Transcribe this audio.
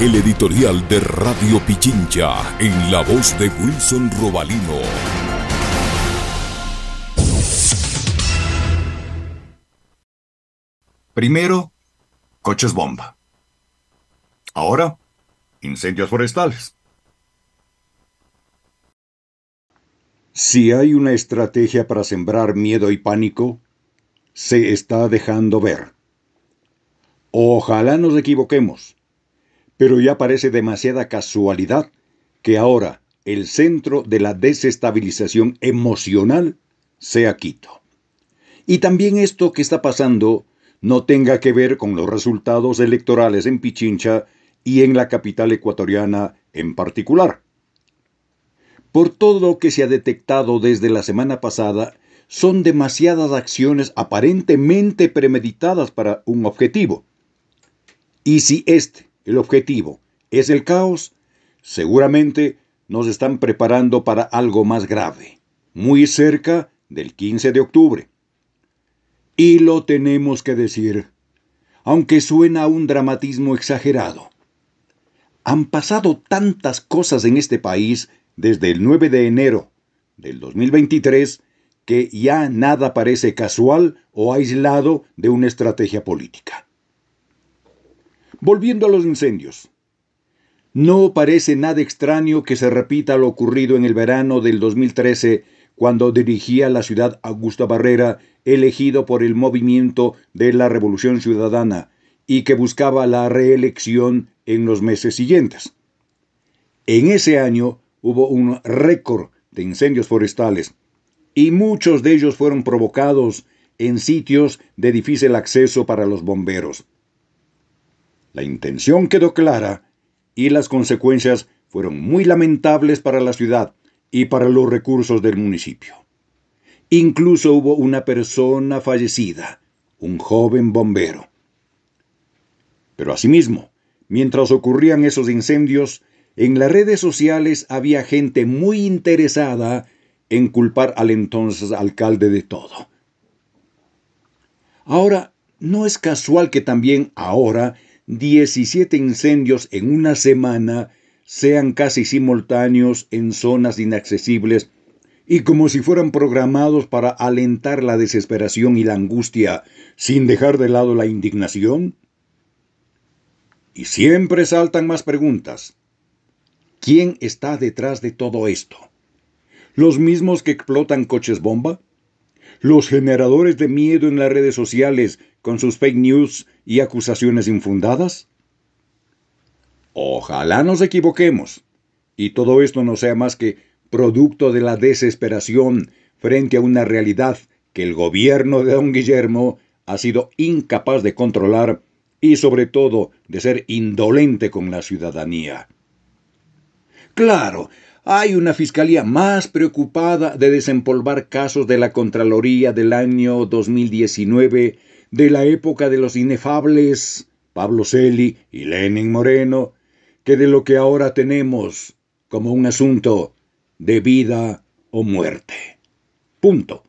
El editorial de Radio Pichincha en la voz de Wilson Robalino. Primero, coches bomba. Ahora, incendios forestales. Si hay una estrategia para sembrar miedo y pánico, se está dejando ver. Ojalá nos equivoquemos pero ya parece demasiada casualidad que ahora el centro de la desestabilización emocional sea Quito. Y también esto que está pasando no tenga que ver con los resultados electorales en Pichincha y en la capital ecuatoriana en particular. Por todo lo que se ha detectado desde la semana pasada, son demasiadas acciones aparentemente premeditadas para un objetivo. Y si este el objetivo es el caos, seguramente nos están preparando para algo más grave, muy cerca del 15 de octubre. Y lo tenemos que decir, aunque suena a un dramatismo exagerado. Han pasado tantas cosas en este país desde el 9 de enero del 2023 que ya nada parece casual o aislado de una estrategia política. Volviendo a los incendios. No parece nada extraño que se repita lo ocurrido en el verano del 2013, cuando dirigía la ciudad Augusta Barrera, elegido por el movimiento de la Revolución Ciudadana, y que buscaba la reelección en los meses siguientes. En ese año hubo un récord de incendios forestales, y muchos de ellos fueron provocados en sitios de difícil acceso para los bomberos. La intención quedó clara y las consecuencias fueron muy lamentables para la ciudad y para los recursos del municipio. Incluso hubo una persona fallecida, un joven bombero. Pero asimismo, mientras ocurrían esos incendios, en las redes sociales había gente muy interesada en culpar al entonces alcalde de todo. Ahora, no es casual que también ahora 17 incendios en una semana sean casi simultáneos en zonas inaccesibles y como si fueran programados para alentar la desesperación y la angustia, sin dejar de lado la indignación? Y siempre saltan más preguntas. ¿Quién está detrás de todo esto? ¿Los mismos que explotan coches bomba? ¿Los generadores de miedo en las redes sociales con sus fake news y acusaciones infundadas? Ojalá nos equivoquemos y todo esto no sea más que producto de la desesperación frente a una realidad que el gobierno de don Guillermo ha sido incapaz de controlar y sobre todo de ser indolente con la ciudadanía. Claro, hay una fiscalía más preocupada de desempolvar casos de la Contraloría del año 2019 de la época de los inefables Pablo Celi y Lenin Moreno que de lo que ahora tenemos como un asunto de vida o muerte. Punto.